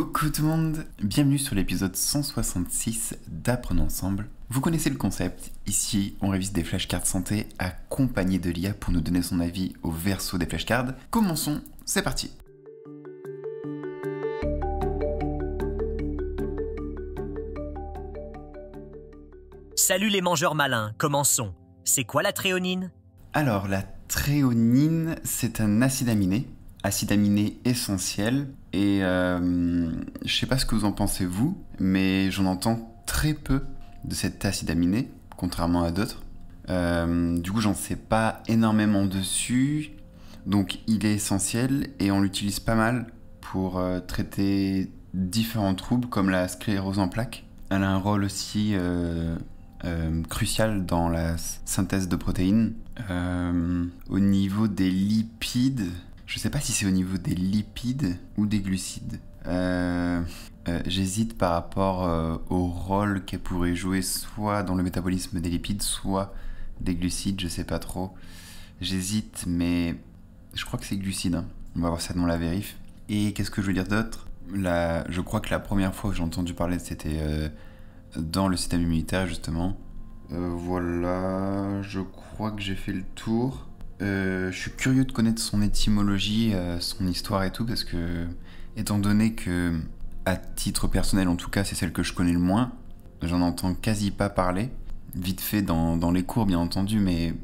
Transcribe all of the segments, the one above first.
Coucou tout le monde, bienvenue sur l'épisode 166 d'Aprenons ensemble. Vous connaissez le concept, ici on révise des flashcards santé accompagné de l'IA pour nous donner son avis au verso des flashcards. Commençons, c'est parti Salut les mangeurs malins, commençons. C'est quoi la tréonine Alors la tréonine, c'est un acide aminé acide aminé essentiel Et euh, je sais pas ce que vous en pensez vous, mais j'en entends très peu de cet acide aminé, contrairement à d'autres. Euh, du coup, j'en sais pas énormément dessus. Donc, il est essentiel et on l'utilise pas mal pour euh, traiter différents troubles comme la sclérose en plaques. Elle a un rôle aussi crucial dans la synthèse de protéines. au niveau des lipides, je sais pas si c'est au niveau des lipides ou des glucides. Euh, euh, j'hésite par rapport euh, au rôle qu'elle pourrait jouer soit dans le métabolisme des lipides, soit des glucides, je sais pas trop. J'hésite, mais je crois que c'est glucide hein. On va voir ça dans la vérif. Et qu'est-ce que je veux dire d'autre Je crois que la première fois que j'ai entendu parler, c'était dans le système immunitaire, justement. voilà, je crois que j'ai fait le tour. Euh, je suis curieux de connaître son étymologie, euh, son histoire et tout, parce que, étant donné que, à titre personnel en tout cas, c'est celle que je connais le moins, j'en entends quasi pas parler, vite fait dans, dans, les cours bien entendu, mais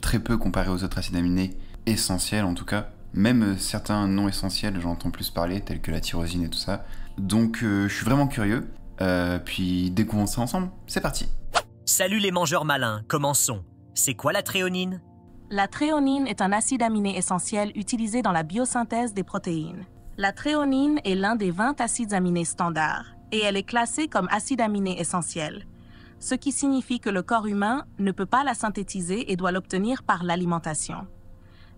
très peu comparé aux autres acides aminés, essentiels en tout cas. Même euh, certains non essentiels, entends plus parler, tels que la tyrosine et tout ça. Donc je suis vraiment curieux. puis découvrons ça ensemble, c'est parti Salut les mangeurs malins, commençons. C'est quoi la tréonine la tréonine est un acide aminé essentiel utilisé dans la biosynthèse des protéines. La tréonine est l'un des 20 acides aminés standards et elle est classée comme acide aminé essentiel, ce qui signifie que le corps humain ne peut pas la synthétiser et doit l'obtenir par l'alimentation.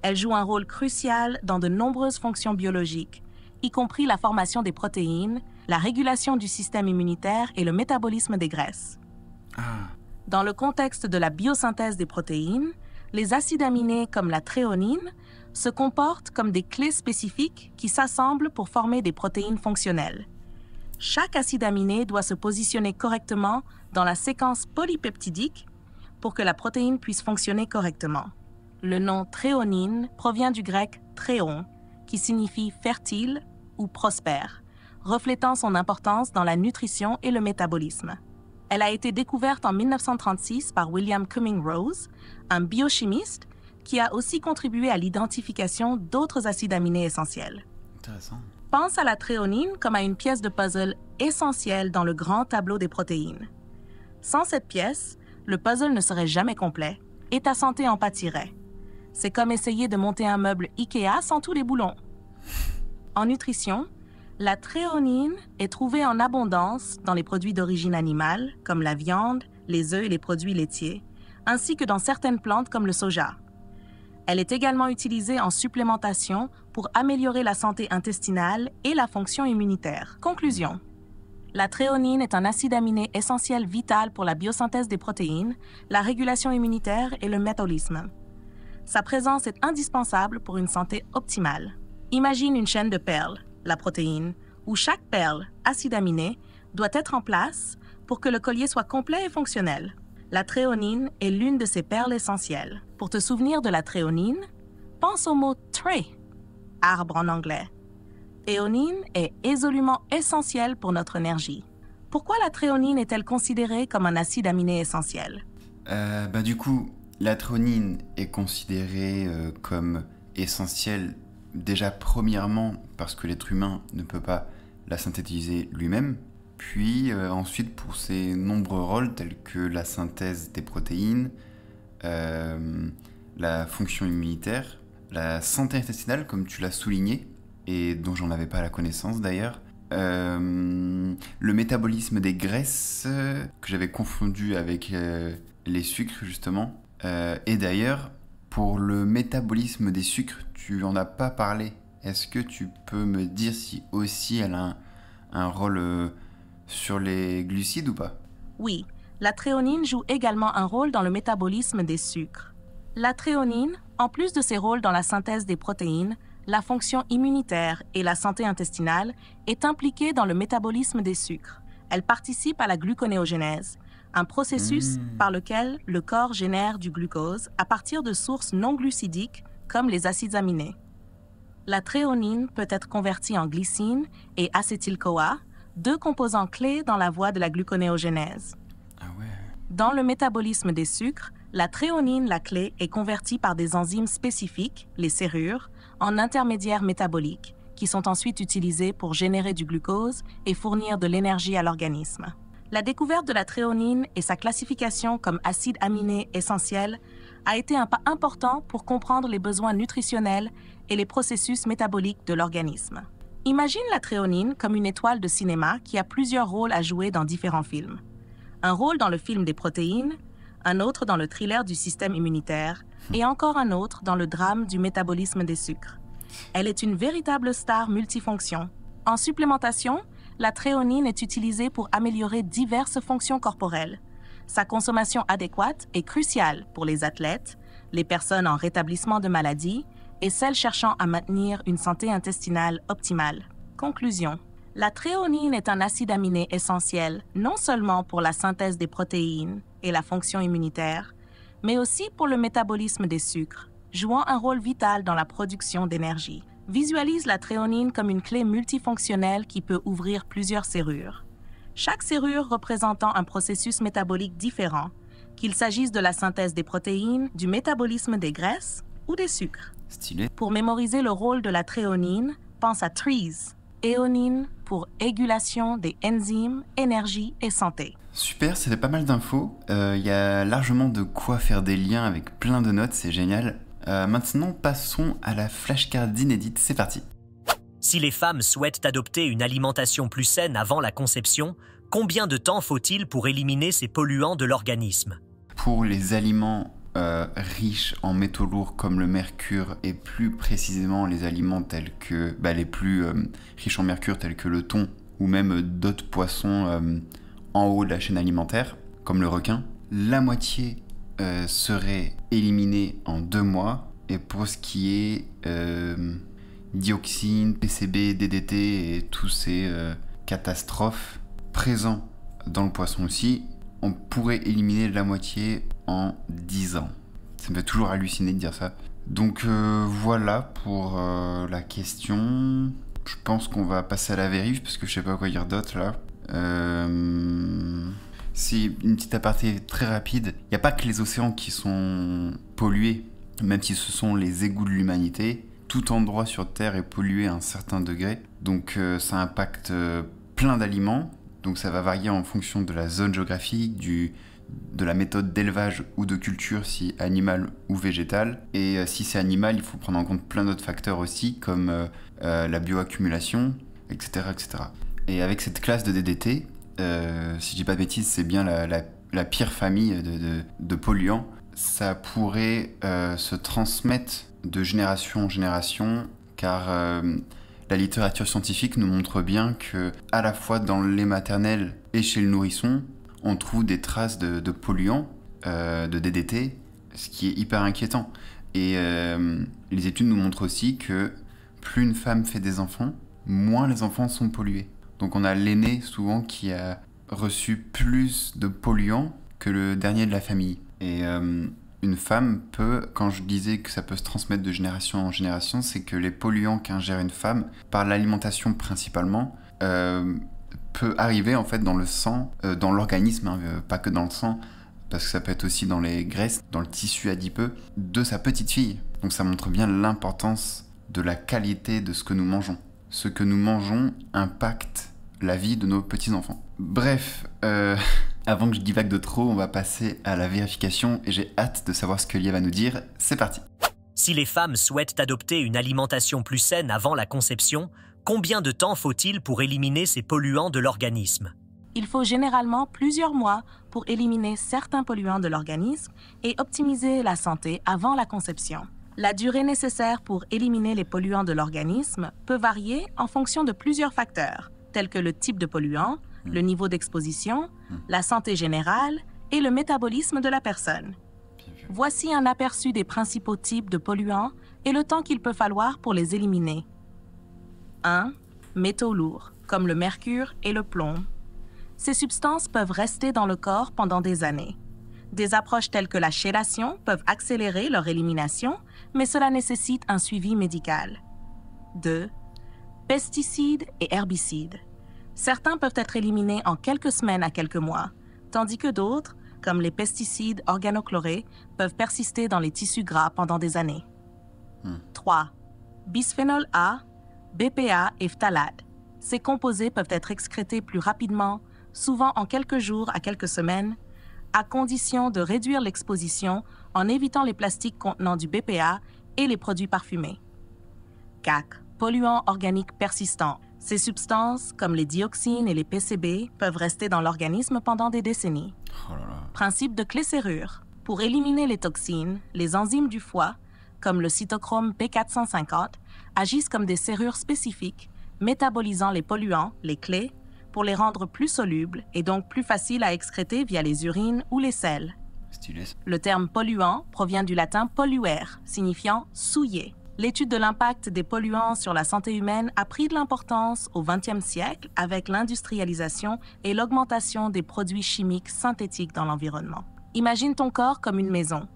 Elle joue un rôle crucial dans de nombreuses fonctions biologiques, y compris la formation des protéines, la régulation du système immunitaire et le métabolisme des graisses. Ah. Dans le contexte de la biosynthèse des protéines, les acides aminés comme la tréonine se comportent comme des clés spécifiques qui s'assemblent pour former des protéines fonctionnelles. Chaque acide aminé doit se positionner correctement dans la séquence polypeptidique pour que la protéine puisse fonctionner correctement. Le nom tréonine provient du grec tréon, qui signifie fertile ou prospère, reflétant son importance dans la nutrition et le métabolisme. Elle a été découverte en 1936 par William Cumming Rose, un biochimiste qui a aussi contribué à l'identification d'autres acides aminés essentiels. Intéressant. Pense à la tréonine comme à une pièce de puzzle essentielle dans le grand tableau des protéines. Sans cette pièce, le puzzle ne serait jamais complet et ta santé en pâtirait. C'est comme essayer de monter un meuble IKEA sans tous les boulons. En nutrition, la tréonine est trouvée en abondance dans les produits d'origine animale, comme la viande, les œufs et les produits laitiers, ainsi que dans certaines plantes comme le soja. Elle est également utilisée en supplémentation pour améliorer la santé intestinale et la fonction immunitaire. Conclusion. La tréonine est un acide aminé essentiel vital pour la biosynthèse des protéines, la régulation immunitaire et le métabolisme. Sa présence est indispensable pour une santé optimale. Imagine une chaîne de perles la protéine, où chaque perle, acide aminé, doit être en place pour que le collier soit complet et fonctionnel. La tréonine est l'une de ces perles essentielles. Pour te souvenir de la tréonine, pense au mot tree, arbre en anglais. Tréonine est résolument essentielle pour notre énergie. Pourquoi la tréonine est-elle considérée comme un acide aminé essentiel euh, bah, Du coup, la tréonine est considérée euh, comme essentielle déjà premièrement parce que l'être humain ne peut pas la synthétiser lui-même, puis euh, ensuite pour ses nombreux rôles tels que la synthèse des protéines, euh, la fonction immunitaire, la santé intestinale comme tu l'as souligné, et dont j'en avais pas la connaissance d'ailleurs, euh, le métabolisme des graisses que j'avais confondu avec les sucres justement, et d'ailleurs pour le métabolisme des sucres, tu en as pas parlé. Est-ce que tu peux me dire si aussi elle a un, rôle euh, sur les glucides ou pas Oui, la tréonine joue également un rôle dans le métabolisme des sucres. La tréonine, en plus de ses rôles dans la synthèse des protéines, la fonction immunitaire et la santé intestinale, est impliquée dans le métabolisme des sucres. Elle participe à la gluconéogenèse, un processus hmm. par lequel le corps génère du glucose à partir de sources non glucidiques comme les acides aminés. La tréonine peut être convertie en glycine et acétyl-CoA, deux composants clés dans la voie de la gluconéogenèse. Ah dans le métabolisme des sucres, la tréonine, la clé, est convertie par des enzymes spécifiques, les serrures, en intermédiaires métaboliques, qui sont ensuite utilisés pour générer du glucose et fournir de l'énergie à l'organisme. La découverte de la tréonine et sa classification comme acide aminé essentiel a été un pas important pour comprendre les besoins nutritionnels et les processus métaboliques de l'organisme. Imagine la tréonine comme une étoile de cinéma qui a plusieurs rôles à jouer dans différents films. Un rôle dans le film des protéines, un autre dans le thriller du système immunitaire et encore un autre dans le drame du métabolisme des sucres. Elle est une véritable star multifonction. En supplémentation, la tréonine est utilisée pour améliorer diverses fonctions corporelles. Sa consommation adéquate est cruciale pour les athlètes, les personnes en rétablissement de maladies et celles cherchant à maintenir une santé intestinale optimale. Conclusion. La tréonine est un acide aminé essentiel non seulement pour la synthèse des protéines et la fonction immunitaire, mais aussi pour le métabolisme des sucres, jouant un rôle vital dans la production d'énergie visualise la tréonine comme une clé multifonctionnelle qui peut ouvrir plusieurs serrures. Chaque serrure représentant un processus métabolique différent, qu'il s'agisse de la synthèse des protéines, du métabolisme des graisses ou des sucres. Pour mémoriser le rôle de la tréonine, pense à TREES, éonine pour égulation des enzymes, énergie et santé. Super, c'était pas mal d'infos. Euh, il y a largement de quoi faire des liens avec plein de notes, c'est génial. Euh, maintenant, passons à la flashcard inédite. C'est parti. Si les femmes souhaitent adopter une alimentation plus saine avant la conception, combien de temps faut-il pour éliminer ces polluants de l'organisme Pour les aliments euh, riches en métaux lourds comme le mercure et plus précisément les aliments tels que bah, les plus euh, riches en mercure tels que le thon ou même d'autres poissons en haut de la chaîne alimentaire comme le requin, la moitié euh, serait éliminé en deux mois. Et pour ce qui est euh, dioxine, PCB, DDT et tous ces euh, catastrophes présents dans le poisson aussi, on pourrait éliminer la moitié en dix ans. Ça me fait toujours halluciner de dire ça. Donc voilà pour la question. Je pense qu'on va passer à la vérif parce que je sais pas quoi dire d'autre là. Euh... C'est une petite aparté très rapide. Il n'y a pas que les océans qui sont pollués, même si ce sont les égouts de l'humanité. Tout endroit sur Terre est pollué à un certain degré, donc euh, ça impacte euh, plein d'aliments. Donc ça va varier en fonction de la zone géographique, du, de la méthode d'élevage ou de culture, si animale ou végétale. Et euh, si c'est animal, il faut prendre en compte plein d'autres facteurs aussi, comme la bioaccumulation, etc., etc. Et avec cette classe de DDT, euh, si je dis pas de c'est bien la, pire famille de, polluants. Ça pourrait euh, se transmettre de génération en génération, car euh, la littérature scientifique nous montre bien que, à la fois dans le lait maternel et chez le nourrisson, on trouve des traces de polluants, de DDT, ce qui est hyper inquiétant. Et les études nous montrent aussi que plus une femme fait des enfants, moins les enfants sont pollués. Donc on a l'aîné souvent qui a reçu plus de polluants que le dernier de la famille. Et euh, une femme peut, quand je disais que ça peut se transmettre de génération en génération, c'est que les polluants qu'ingère une femme, par l'alimentation principalement, euh, peut arriver en fait dans le sang, euh, dans l'organisme, hein, euh, pas que dans le sang, parce que ça peut être aussi dans les graisses, dans le tissu adipeux, de sa petite fille. Donc ça montre bien l'importance de la qualité de ce que nous mangeons. Ce que nous mangeons impacte la vie de nos petits-enfants. Bref, euh, avant que je divague de trop, on va passer à la vérification et j'ai hâte de savoir ce que Lia va nous dire. C'est parti Si les femmes souhaitent adopter une alimentation plus saine avant la conception, combien de temps faut-il pour éliminer ces polluants de l'organisme il faut généralement plusieurs mois pour éliminer certains polluants de l'organisme et optimiser la santé avant la conception. La durée nécessaire pour éliminer les polluants de l'organisme peut varier en fonction de plusieurs facteurs, tels que le type de polluant, hmm. le niveau d'exposition, hmm. la santé générale et le métabolisme de la personne. Voici un aperçu des principaux types de polluants et le temps qu'il peut falloir pour les éliminer. 1. Métaux lourds, comme le mercure et le plomb. Ces substances peuvent rester dans le corps pendant des années. Des approches telles que la chélation peuvent accélérer leur élimination, mais cela nécessite un suivi médical. 2 pesticides et herbicides. Certains peuvent être éliminés en quelques semaines à quelques mois, tandis que d'autres, comme les pesticides organochlorés, peuvent persister dans les tissus gras pendant des années. 3. Hmm. Bisphénol A, BPA et phthalate Ces composés peuvent être excrétés plus rapidement, souvent en quelques jours à quelques semaines, à condition de réduire l'exposition en évitant les plastiques contenant du BPA et les produits parfumés. 4 polluants organiques persistants. Ces substances, comme les dioxines et les PCB, peuvent rester dans l'organisme pendant des décennies. Oh Principe de clé serrure. Pour éliminer les toxines, les enzymes du foie, comme le cytochrome P450, agissent comme des serrures spécifiques, métabolisant les polluants, les clés, pour les rendre plus solubles et donc plus faciles à excréter via les urines ou les selles. Le terme polluant provient du latin polluere, signifiant souiller » l'étude de l'impact des polluants sur la santé humaine a pris de l'importance au XXe siècle avec l'industrialisation et l'augmentation des produits chimiques synthétiques dans l'environnement. Imagine ton corps comme une maison.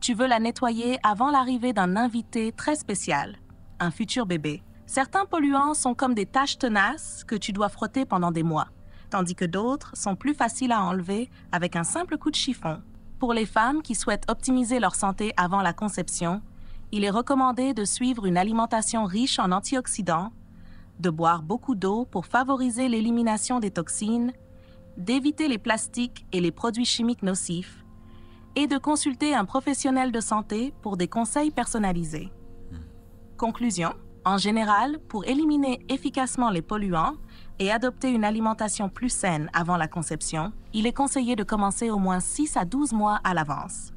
Tu veux la nettoyer avant l'arrivée d'un invité très spécial, un futur bébé. Certains polluants sont comme des taches tenaces que tu dois frotter pendant des mois, tandis que d'autres sont plus faciles à enlever avec un simple coup de chiffon. Pour les femmes qui souhaitent optimiser leur santé avant la conception, il est recommandé de suivre une alimentation riche en antioxydants, de boire beaucoup d'eau pour favoriser l'élimination des toxines, d'éviter les plastiques et les produits chimiques nocifs, et de consulter un professionnel de santé pour des conseils personnalisés. Conclusion, en général, pour éliminer efficacement les polluants et adopter une alimentation plus saine avant la conception, il est conseillé de commencer au moins 6 à 12 mois à l'avance.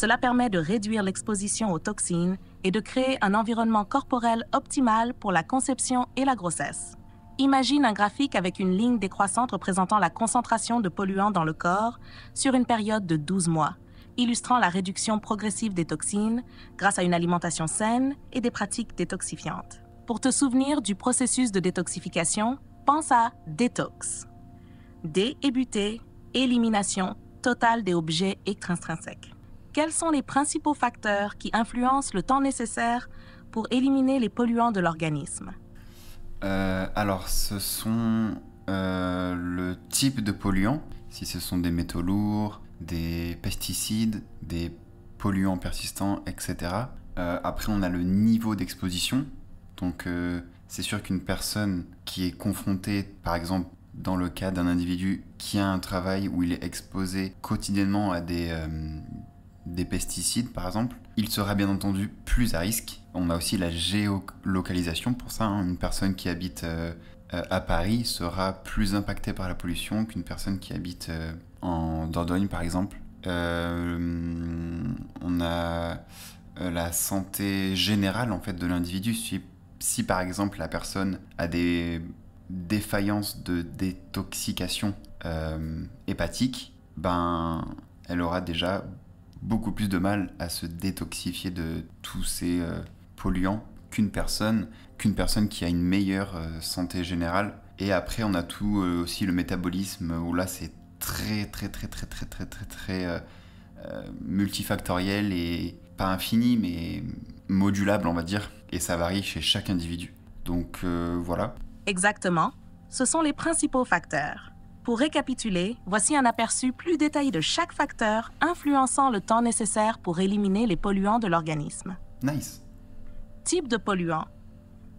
Cela permet de réduire l'exposition aux toxines et de créer un environnement corporel optimal pour la conception et la grossesse. Imagine un graphique avec une ligne décroissante représentant la concentration de polluants dans le corps sur une période de 12 mois, illustrant la réduction progressive des toxines grâce à une alimentation saine et des pratiques détoxifiantes. Pour te souvenir du processus de détoxification, pense à détox. D et élimination totale des objets extrinsèques quels sont les principaux facteurs qui influencent le temps nécessaire pour éliminer les polluants de l'organisme euh, Alors, ce sont euh, le type de polluants, si ce sont des métaux lourds, des pesticides, des polluants persistants, etc. Euh, après, on a le niveau d'exposition. Donc, c'est sûr qu'une personne qui est confrontée, par exemple, dans le cas d'un individu qui a un travail où il est exposé quotidiennement à des, des pesticides par exemple, il sera bien entendu plus à risque. On a aussi la géolocalisation pour ça. Hein. Une personne qui habite euh, euh, à Paris sera plus impactée par la pollution qu'une personne qui habite euh, en Dordogne par exemple. on a la santé générale en fait de l'individu. Si, si par exemple la personne a des défaillances de détoxication hépatique, ben elle aura déjà beaucoup plus de mal à se détoxifier de tous ces euh, polluants qu'une personne, qu'une personne qui a une meilleure euh, santé générale. Et après, on a tout euh, aussi le métabolisme où là, c'est très, très, très, très, très, très, très, très multifactoriel et pas infini, mais modulable, on va dire. Et ça varie chez chaque individu. Donc voilà. Exactement. Ce sont les principaux facteurs. Pour récapituler, voici un aperçu plus détaillé de chaque facteur influençant le temps nécessaire pour éliminer les polluants de l'organisme. Nice. Type de polluants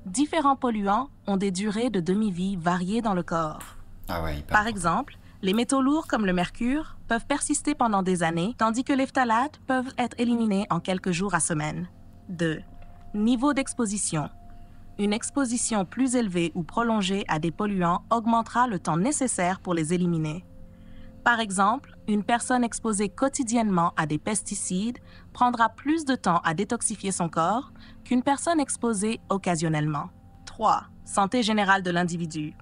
Différents polluants ont des durées de demi-vie variées dans le corps. Ah ouais, Par exemple, les métaux lourds comme le mercure peuvent persister pendant des années, tandis que les phtalates peuvent être éliminés en quelques jours à semaine. 2. Niveau d'exposition une exposition plus élevée ou prolongée à des polluants augmentera le temps nécessaire pour les éliminer. Par exemple, une personne exposée quotidiennement à des pesticides prendra plus de temps à détoxifier son corps qu'une personne exposée occasionnellement. 3. Santé générale de l'individu.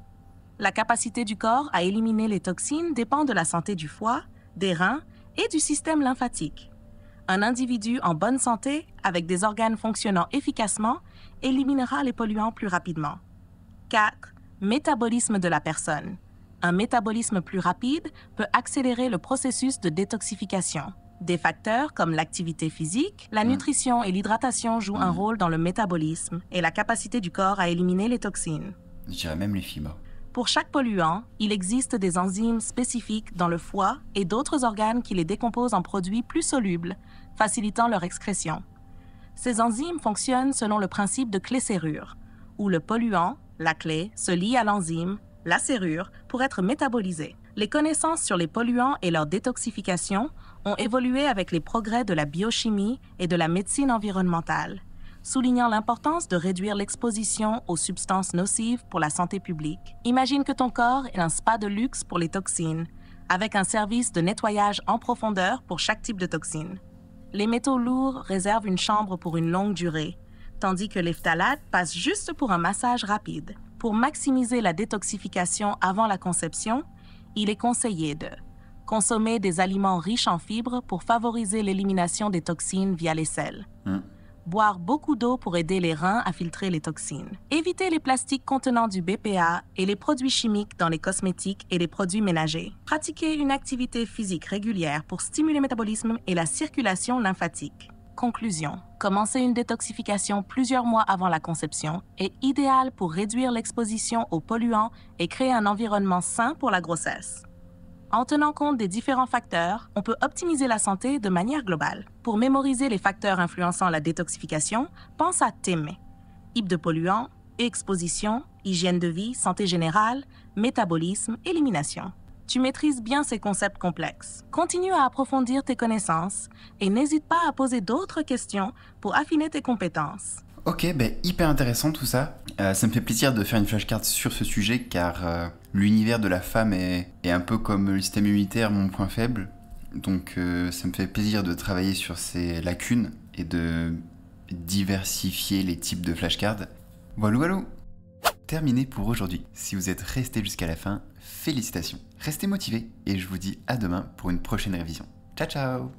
La capacité du corps à éliminer les toxines dépend de la santé du foie, des reins et du système lymphatique. Un individu en bonne santé, avec des organes fonctionnant efficacement, éliminera les polluants plus rapidement. 4. Métabolisme de la personne. Un métabolisme plus rapide peut accélérer le processus de détoxification. Des facteurs comme l'activité physique, la mmh. nutrition et l'hydratation jouent un mmh. rôle dans le métabolisme et la capacité du corps à éliminer les toxines. Je même les fibres. Pour chaque polluant, il existe des enzymes spécifiques dans le foie et d'autres organes qui les décomposent en produits plus solubles, facilitant leur excrétion. Ces enzymes fonctionnent selon le principe de clé-serrure, où le polluant, la clé, se lie à l'enzyme, la serrure, pour être métabolisé. Les connaissances sur les polluants et leur détoxification ont évolué avec les progrès de la biochimie et de la médecine environnementale soulignant l'importance de réduire l'exposition aux substances nocives pour la santé publique. Imagine que ton corps est un spa de luxe pour les toxines, avec un service de nettoyage en profondeur pour chaque type de toxine. Les métaux lourds réservent une chambre pour une longue durée, tandis que les phtalates passent juste pour un massage rapide. Pour maximiser la détoxification avant la conception, il est conseillé de consommer des aliments riches en fibres pour favoriser l'élimination des toxines via les selles. Hum. Boire beaucoup d'eau pour aider les reins à filtrer les toxines. Éviter les plastiques contenant du BPA et les produits chimiques dans les cosmétiques et les produits ménagers. Pratiquer une activité physique régulière pour stimuler le métabolisme et la circulation lymphatique. Conclusion. Commencer une détoxification plusieurs mois avant la conception est idéal pour réduire l'exposition aux polluants et créer un environnement sain pour la grossesse. En tenant compte des différents facteurs, on peut optimiser la santé de manière globale. Pour mémoriser les facteurs influençant la détoxification, pense à TEME. Hype de polluants, exposition, hygiène de vie, santé générale, métabolisme, élimination. Tu maîtrises bien ces concepts complexes. Continue à approfondir tes connaissances et n'hésite pas à poser d'autres questions pour affiner tes compétences. Ok, bah, hyper intéressant tout ça. Euh, ça me fait plaisir de faire une flashcard sur ce sujet car euh, l'univers de la femme est, un peu comme le système immunitaire, mon point faible. Donc euh, ça me fait plaisir de travailler sur ces lacunes et de diversifier les types de flashcards. Voilà, voilà. Terminé pour aujourd'hui. Si vous êtes resté jusqu'à la fin, félicitations. Restez motivés et je vous dis à demain pour une prochaine révision. Ciao ciao